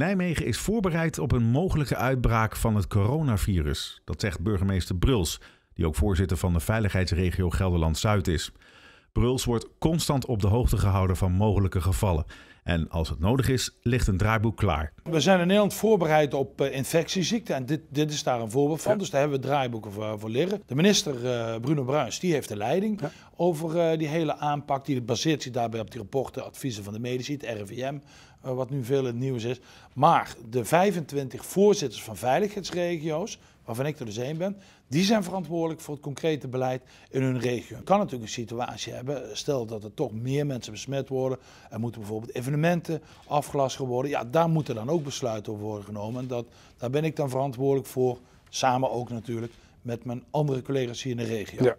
Nijmegen is voorbereid op een mogelijke uitbraak van het coronavirus. Dat zegt burgemeester Bruls, die ook voorzitter van de veiligheidsregio Gelderland-Zuid is. Bruls wordt constant op de hoogte gehouden van mogelijke gevallen. En als het nodig is, ligt een draaiboek klaar. We zijn in Nederland voorbereid op eh, infectieziekten en dit, dit is daar een voorbeeld van. Dus daar hebben we draaiboeken voor, voor leren. De minister eh, Bruno Bruins die heeft de leiding over eh, die hele aanpak. Die baseert zich daarbij op die rapporten, adviezen van de medici, het RIVM, wat nu veel in het nieuws is. Maar de 25 voorzitters van veiligheidsregio's, waarvan ik er dus één ben, die zijn verantwoordelijk voor het concrete beleid in hun regio. Je kan natuurlijk een situatie hebben, stel dat er toch meer mensen besmet worden, er moeten bijvoorbeeld evenementen afgelast worden, ja, daar moeten dan ook besluiten over worden genomen. En dat, daar ben ik dan verantwoordelijk voor, samen ook natuurlijk met mijn andere collega's hier in de regio.